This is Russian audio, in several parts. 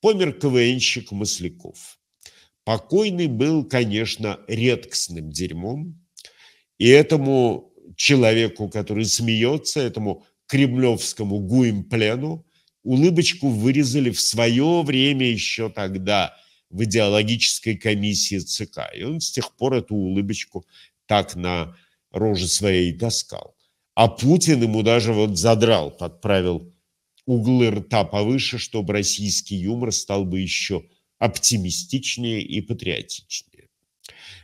Помер КВНщик Масляков. Покойный был, конечно, редкостным дерьмом, и этому человеку, который смеется, этому кремлевскому гуимплену, улыбочку вырезали в свое время еще тогда в идеологической комиссии ЦК. И он с тех пор эту улыбочку так на роже своей доскал. А Путин ему даже вот задрал, подправил углы рта повыше, чтобы российский юмор стал бы еще оптимистичнее и патриотичнее.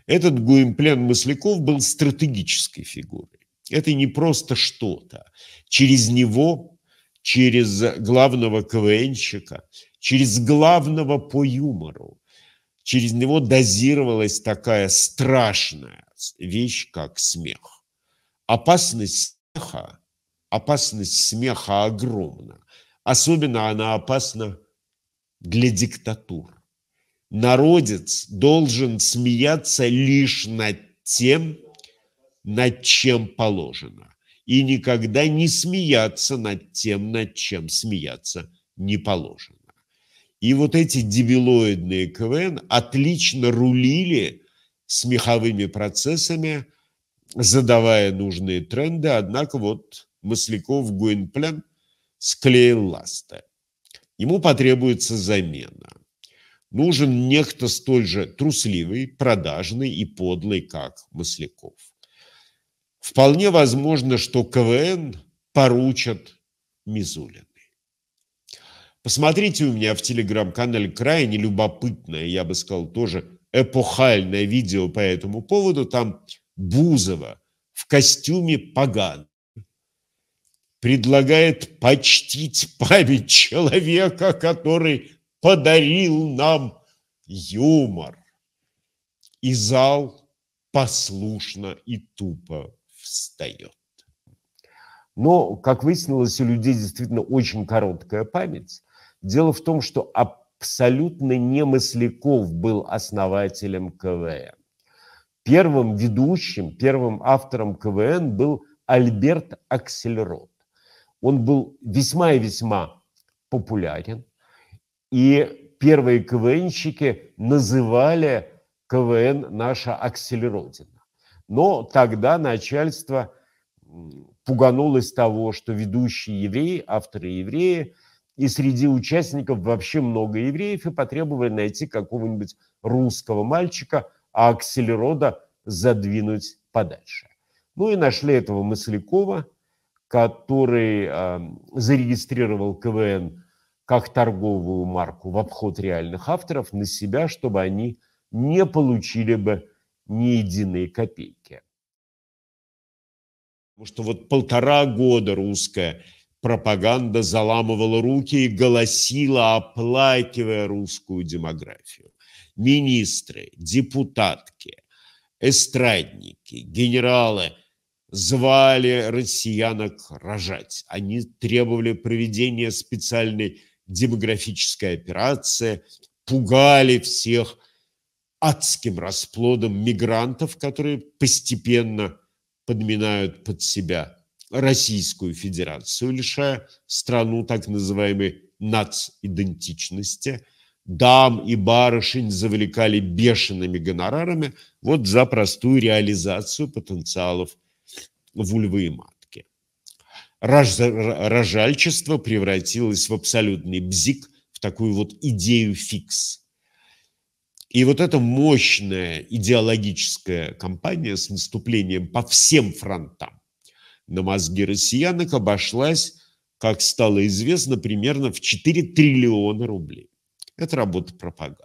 Этот Гуимплен Масляков был стратегической фигурой. Это не просто что-то. Через него, через главного КВНщика, через главного по юмору, через него дозировалась такая страшная вещь, как смех. Опасность смеха, опасность смеха огромна. Особенно она опасна для диктатур. Народец должен смеяться лишь над тем, над чем положено, и никогда не смеяться над тем, над чем смеяться не положено. И вот эти дебилоидные КВН отлично рулили смеховыми процессами, задавая нужные тренды, однако вот Масляков, Гуинплен – склеил ласты. Ему потребуется замена. Нужен некто столь же трусливый, продажный и подлый, как Масляков. Вполне возможно, что КВН поручат Мизулиной. Посмотрите у меня в телеграм-канале крайне любопытное, я бы сказал, тоже эпохальное видео по этому поводу. Там Бузова в костюме поган предлагает почтить память человека, который подарил нам юмор. И зал послушно и тупо встает. Но, как выяснилось, у людей действительно очень короткая память. Дело в том, что абсолютно не Масляков был основателем КВН. Первым ведущим, первым автором КВН был Альберт Аксельрод. Он был весьма и весьма популярен. И первые КВНщики называли КВН наша акселеродина. Но тогда начальство пуганулось того, что ведущие евреи, авторы евреи, и среди участников вообще много евреев, и потребовали найти какого-нибудь русского мальчика, а акселерода задвинуть подальше. Ну и нашли этого Маслякова, который э, зарегистрировал КВН как торговую марку в обход реальных авторов на себя, чтобы они не получили бы ни единой копейки. Потому что вот полтора года русская пропаганда заламывала руки и голосила, оплакивая русскую демографию. Министры, депутатки, эстрадники, генералы – звали россиянок рожать. Они требовали проведения специальной демографической операции, пугали всех адским расплодом мигрантов, которые постепенно подминают под себя Российскую Федерацию, лишая страну так называемой нацидентичности. идентичности Дам и барышень завлекали бешеными гонорарами вот за простую реализацию потенциалов вульвы и матки. Рож... Рожальчество превратилось в абсолютный бзик, в такую вот идею фикс. И вот эта мощная идеологическая кампания с наступлением по всем фронтам на мозги россиянок обошлась, как стало известно, примерно в 4 триллиона рублей. Это работа пропаганды.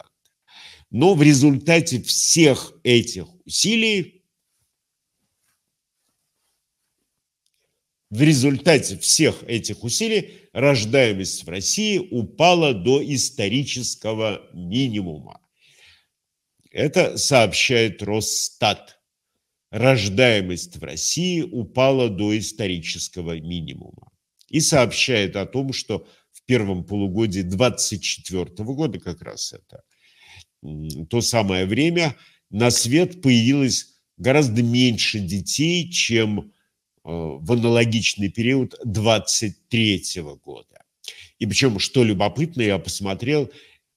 Но в результате всех этих усилий В результате всех этих усилий рождаемость в России упала до исторического минимума. Это сообщает Росстат. Рождаемость в России упала до исторического минимума. И сообщает о том, что в первом полугодии 2024 года как раз это то самое время на свет появилось гораздо меньше детей, чем Э, в аналогичный период 23 года. И причем, что любопытно, я посмотрел,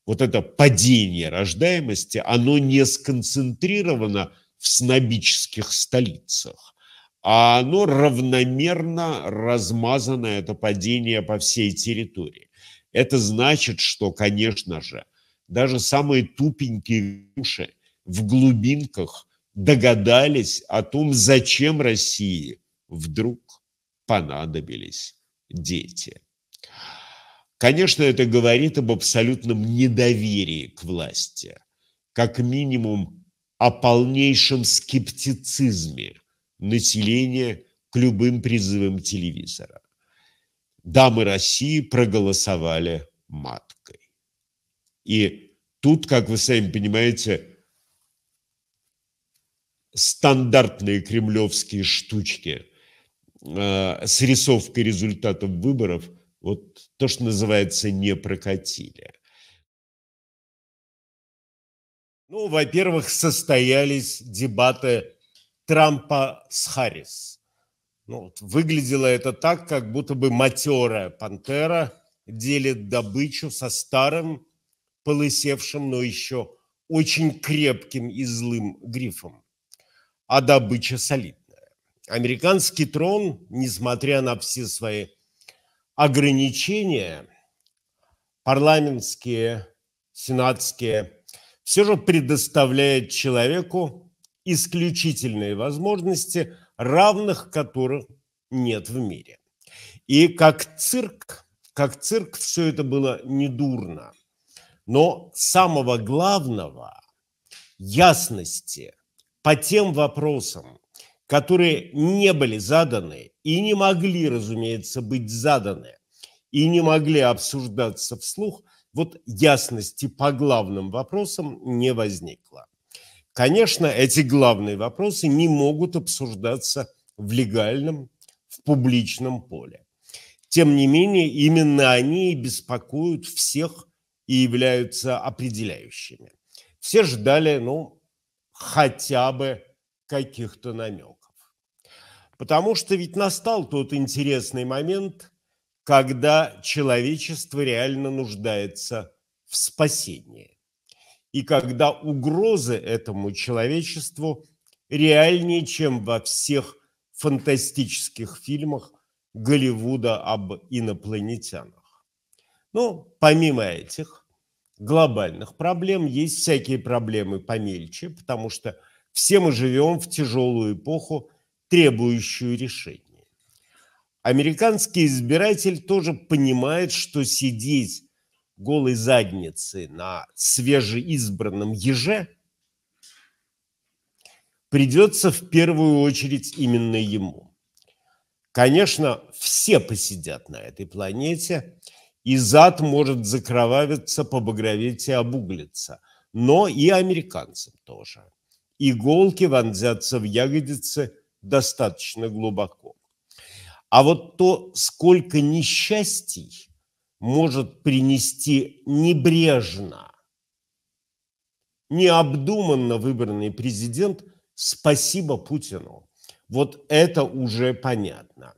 вот это падение рождаемости, оно не сконцентрировано в снобических столицах, а оно равномерно размазано, это падение по всей территории. Это значит, что, конечно же, даже самые тупенькие уши в глубинках догадались о том, зачем России вдруг понадобились дети. Конечно, это говорит об абсолютном недоверии к власти, как минимум о полнейшем скептицизме населения к любым призывам телевизора. Дамы России проголосовали маткой. И тут, как вы сами понимаете, стандартные кремлевские штучки – Э, с рисовкой результатов выборов, вот то, что называется, не прокатили. Ну, во-первых, состоялись дебаты Трампа с Харрис. Ну, вот, выглядело это так, как будто бы матерая пантера делит добычу со старым, полысевшим, но еще очень крепким и злым грифом. А добыча солит американский трон, несмотря на все свои ограничения, парламентские, сенатские, все же предоставляет человеку исключительные возможности, равных которых нет в мире. И как цирк, как цирк все это было недурно. Но самого главного – ясности по тем вопросам, которые не были заданы и не могли, разумеется, быть заданы, и не могли обсуждаться вслух, вот ясности по главным вопросам не возникло. Конечно, эти главные вопросы не могут обсуждаться в легальном, в публичном поле. Тем не менее, именно они беспокоят всех и являются определяющими. Все ждали, ну, хотя бы каких-то намеков. Потому что ведь настал тот интересный момент, когда человечество реально нуждается в спасении. И когда угрозы этому человечеству реальнее, чем во всех фантастических фильмах Голливуда об инопланетянах. Но ну, помимо этих глобальных проблем, есть всякие проблемы помельче, потому что все мы живем в тяжелую эпоху требующую решения. Американский избиратель тоже понимает, что сидеть голой задницы на свежеизбранном еже придется в первую очередь именно ему. Конечно, все посидят на этой планете, и зад может закровавиться, побагроветь и обуглиться, но и американцам тоже. Иголки вонзятся в ягодицы – достаточно глубоко. А вот то, сколько несчастий может принести небрежно, необдуманно выбранный президент, спасибо Путину. Вот это уже понятно.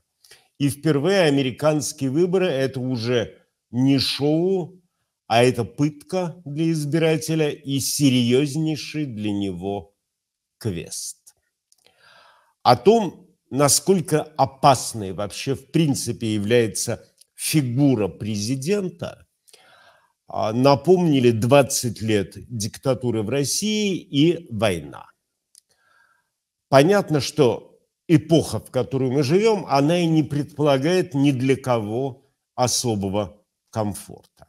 И впервые американские выборы – это уже не шоу, а это пытка для избирателя и серьезнейший для него квест о том, насколько опасной вообще в принципе является фигура президента, а, напомнили 20 лет диктатуры в России и война. Понятно, что эпоха, в которую мы живем, она и не предполагает ни для кого особого комфорта.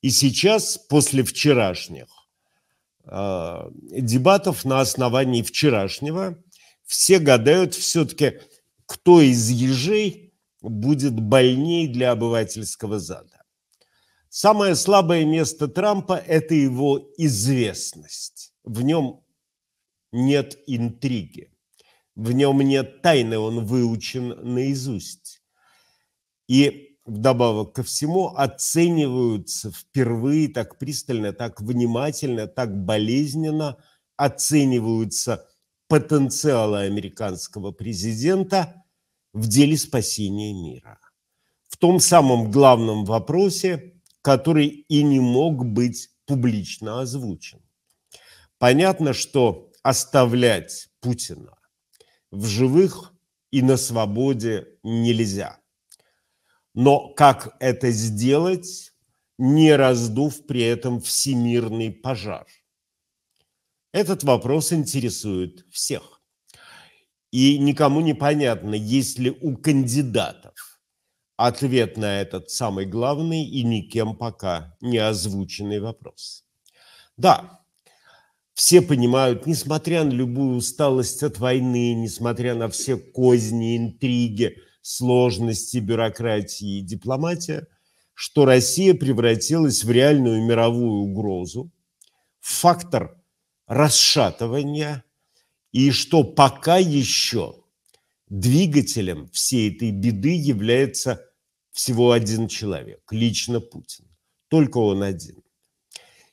И сейчас, после вчерашних э, дебатов на основании вчерашнего все гадают все-таки, кто из ежей будет больней для обывательского зада. Самое слабое место Трампа – это его известность. В нем нет интриги, в нем нет тайны, он выучен наизусть. И вдобавок ко всему оцениваются впервые так пристально, так внимательно, так болезненно оцениваются – потенциала американского президента в деле спасения мира. В том самом главном вопросе, который и не мог быть публично озвучен. Понятно, что оставлять Путина в живых и на свободе нельзя. Но как это сделать, не раздув при этом всемирный пожар – этот вопрос интересует всех. И никому не понятно, есть ли у кандидатов ответ на этот самый главный и никем пока не озвученный вопрос. Да, все понимают, несмотря на любую усталость от войны, несмотря на все козни, интриги, сложности, бюрократии и дипломатия, что Россия превратилась в реальную мировую угрозу, в фактор – расшатывания, и что пока еще двигателем всей этой беды является всего один человек, лично Путин. Только он один.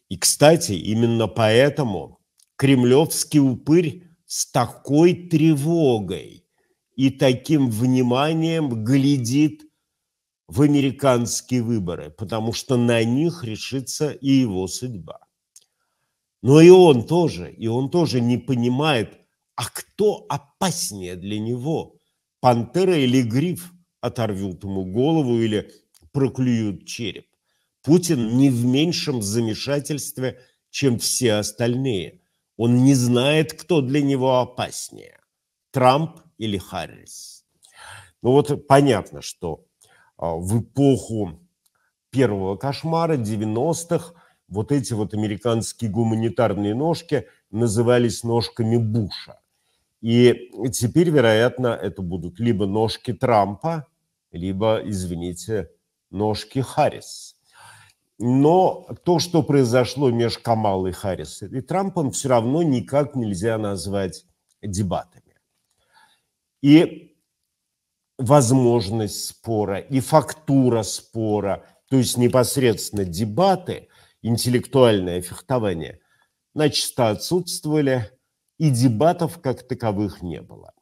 И, кстати, именно поэтому кремлевский упырь с такой тревогой и таким вниманием глядит в американские выборы, потому что на них решится и его судьба. Но и он тоже, и он тоже не понимает, а кто опаснее для него, пантера или гриф оторвет ему голову или проклюют череп. Путин не в меньшем замешательстве, чем все остальные. Он не знает, кто для него опаснее – Трамп или Харрис. Ну вот понятно, что а, в эпоху первого кошмара 90-х вот эти вот американские гуманитарные ножки назывались ножками Буша. И теперь, вероятно, это будут либо ножки Трампа, либо, извините, ножки Харрис. Но то, что произошло между Камалой Харрис и Трампом, все равно никак нельзя назвать дебатами. И возможность спора, и фактура спора, то есть непосредственно дебаты – интеллектуальное фехтование начисто отсутствовали, и дебатов как таковых не было.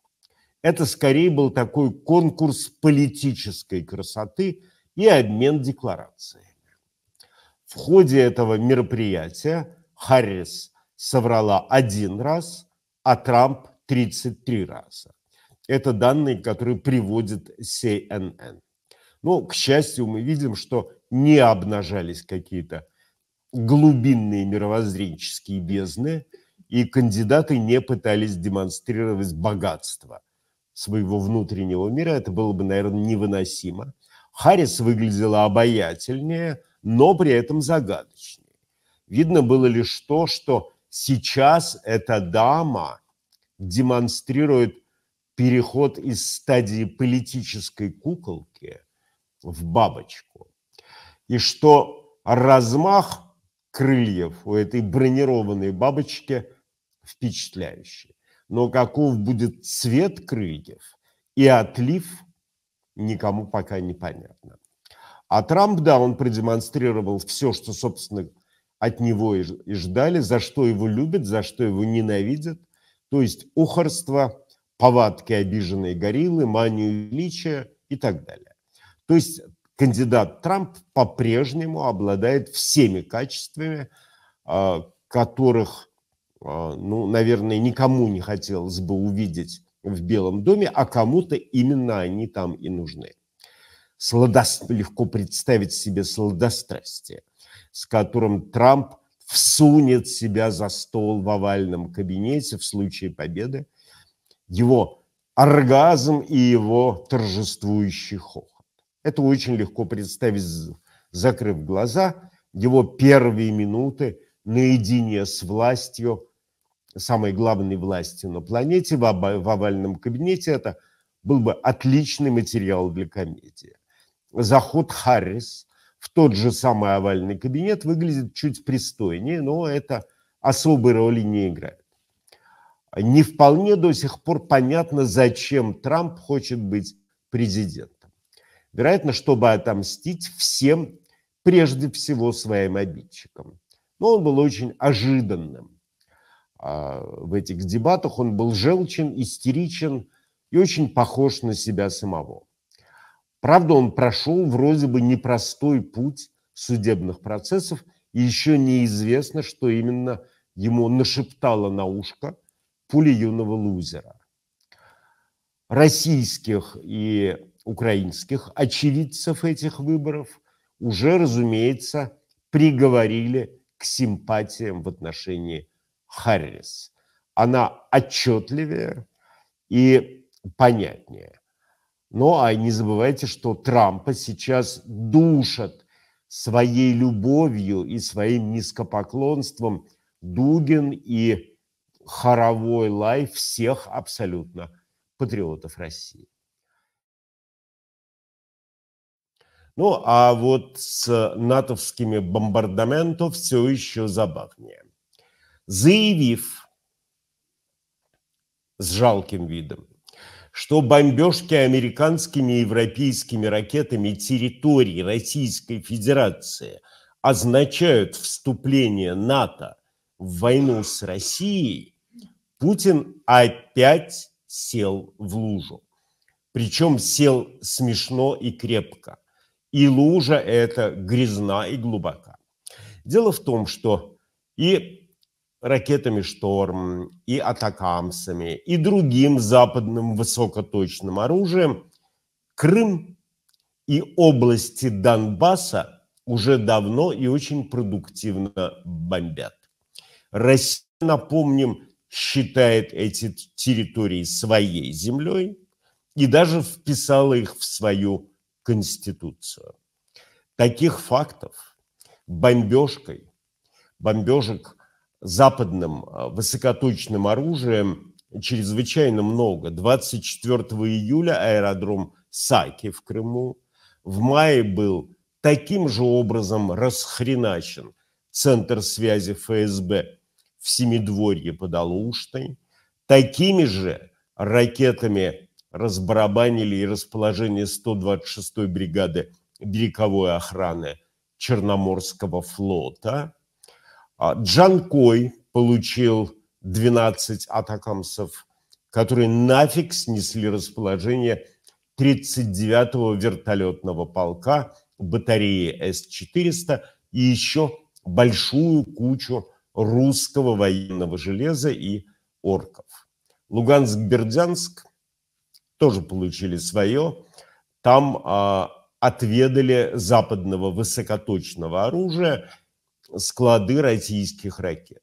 Это скорее был такой конкурс политической красоты и обмен декларациями. В ходе этого мероприятия Харрис соврала один раз, а Трамп 33 раза. Это данные, которые приводит CNN. Но, к счастью, мы видим, что не обнажались какие-то глубинные мировоззренческие бездны, и кандидаты не пытались демонстрировать богатство своего внутреннего мира. Это было бы, наверное, невыносимо. Харрис выглядела обаятельнее, но при этом загадочнее. Видно было лишь то, что сейчас эта дама демонстрирует переход из стадии политической куколки в бабочку. И что размах крыльев у этой бронированной бабочки впечатляющие. Но каков будет цвет крыльев и отлив, никому пока не понятно. А Трамп, да, он продемонстрировал все, что, собственно, от него и ждали, за что его любят, за что его ненавидят. То есть ухорство, повадки обиженной гориллы, манию величия и так далее. То есть кандидат Трамп по-прежнему обладает всеми качествами, а, которых, а, ну, наверное, никому не хотелось бы увидеть в Белом доме, а кому-то именно они там и нужны. Сладост... Легко представить себе сладострастие, с которым Трамп всунет себя за стол в овальном кабинете в случае победы, его оргазм и его торжествующий хох. Это очень легко представить, закрыв глаза, его первые минуты наедине с властью, самой главной властью на планете, в, в овальном кабинете. Это был бы отличный материал для комедии. Заход Харрис в тот же самый овальный кабинет выглядит чуть пристойнее, но это особой роли не играет. Не вполне до сих пор понятно, зачем Трамп хочет быть президентом. Вероятно, чтобы отомстить всем, прежде всего своим обидчикам. Но он был очень ожиданным. А, в этих дебатах он был желчен, истеричен и очень похож на себя самого. Правда, он прошел вроде бы непростой путь судебных процессов, и еще неизвестно, что именно ему нашептала на ушко пуля юного лузера. Российских и украинских очевидцев этих выборов уже, разумеется, приговорили к симпатиям в отношении Харрис. Она отчетливее и понятнее. Ну, а не забывайте, что Трампа сейчас душат своей любовью и своим низкопоклонством Дугин и хоровой лай всех абсолютно патриотов России. Ну, а вот с натовскими бомбардаментов все еще забавнее. Заявив с жалким видом, что бомбежки американскими и европейскими ракетами территории Российской Федерации означают вступление НАТО в войну с Россией, Путин опять сел в лужу. Причем сел смешно и крепко – и лужа эта грязна и глубока. Дело в том, что и ракетами «Шторм», и «Атакамсами», и другим западным высокоточным оружием Крым и области Донбасса уже давно и очень продуктивно бомбят. Россия, напомним, считает эти территории своей землей и даже вписала их в свою Конституцию. Таких фактов бомбежкой, бомбежек западным а, высокоточным оружием чрезвычайно много. 24 июля аэродром Саки в Крыму. В мае был таким же образом расхреначен центр связи ФСБ в Семидворье под Алуштой. Такими же ракетами разбарабанили и расположение 126-й бригады береговой охраны Черноморского флота. А Джанкой получил 12 атакамсов, которые нафиг снесли расположение 39-го вертолетного полка батареи С-400 и еще большую кучу русского военного железа и орков. Луганск-Бердянск тоже получили свое. Там а, отведали западного высокоточного оружия склады российских ракет.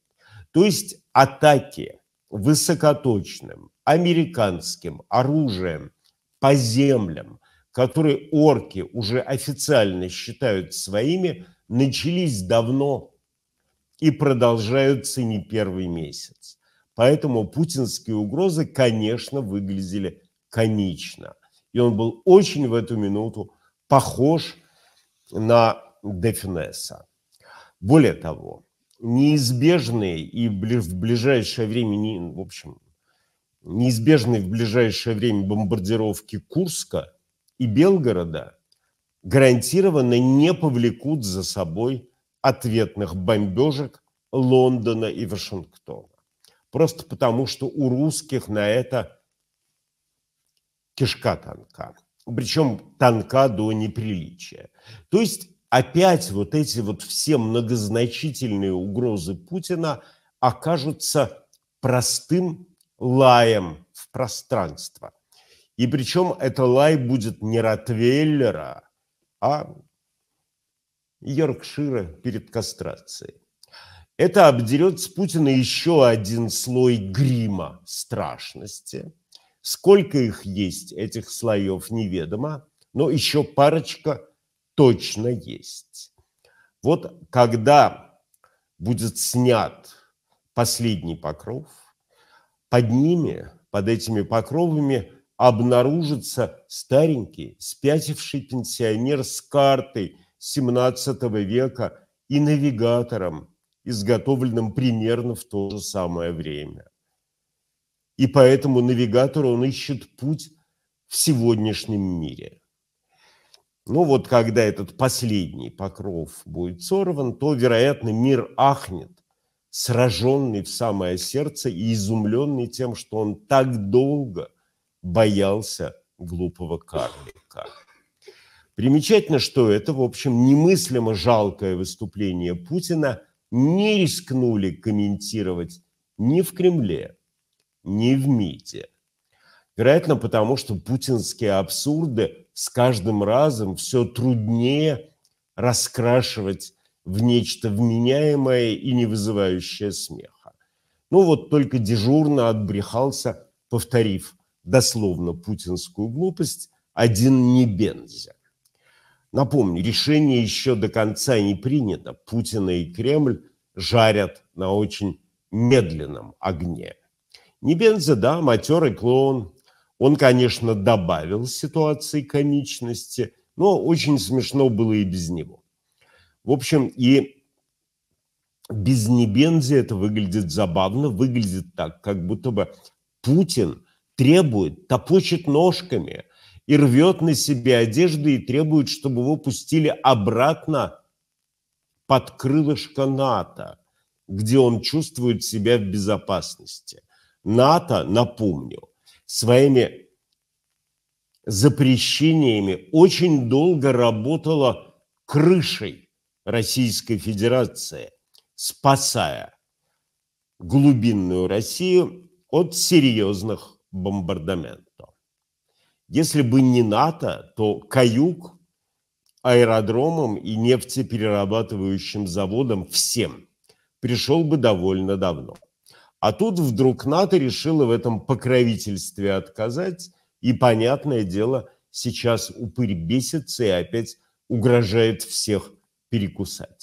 То есть атаки высокоточным американским оружием по землям, которые орки уже официально считают своими, начались давно и продолжаются не первый месяц. Поэтому путинские угрозы, конечно, выглядели конечно. И он был очень в эту минуту похож на Дефинеса. Более того, неизбежные и в ближайшее время, не, в общем, неизбежные в ближайшее время бомбардировки Курска и Белгорода гарантированно не повлекут за собой ответных бомбежек Лондона и Вашингтона. Просто потому, что у русских на это кишка танка, Причем танка до неприличия. То есть опять вот эти вот все многозначительные угрозы Путина окажутся простым лаем в пространство. И причем это лай будет не Ротвейлера, а Йоркшира перед кастрацией. Это обдерет с Путина еще один слой грима страшности – Сколько их есть, этих слоев, неведомо, но еще парочка точно есть. Вот когда будет снят последний покров, под ними, под этими покровами обнаружится старенький, спятивший пенсионер с картой 17 века и навигатором, изготовленным примерно в то же самое время. И поэтому навигатор, он ищет путь в сегодняшнем мире. Ну вот, когда этот последний покров будет сорван, то, вероятно, мир ахнет, сраженный в самое сердце и изумленный тем, что он так долго боялся глупого карлика. Примечательно, что это, в общем, немыслимо жалкое выступление Путина не рискнули комментировать ни в Кремле, не в МИДе. Вероятно, потому что путинские абсурды с каждым разом все труднее раскрашивать в нечто вменяемое и не вызывающее смеха. Ну вот только дежурно отбрехался, повторив дословно путинскую глупость, один не Бензя. Напомню, решение еще до конца не принято. Путина и Кремль жарят на очень медленном огне – Небензя, да, матерый клоун. Он, конечно, добавил ситуации комичности, но очень смешно было и без него. В общем, и без Небензи это выглядит забавно, выглядит так, как будто бы Путин требует, топочет ножками и рвет на себе одежду и требует, чтобы его пустили обратно под крылышко НАТО, где он чувствует себя в безопасности – НАТО, напомню, своими запрещениями очень долго работала крышей Российской Федерации, спасая глубинную Россию от серьезных бомбардаментов. Если бы не НАТО, то каюк аэродромом и нефтеперерабатывающим заводом всем пришел бы довольно давно. А тут вдруг НАТО решило в этом покровительстве отказать. И, понятное дело, сейчас упырь бесится и опять угрожает всех перекусать.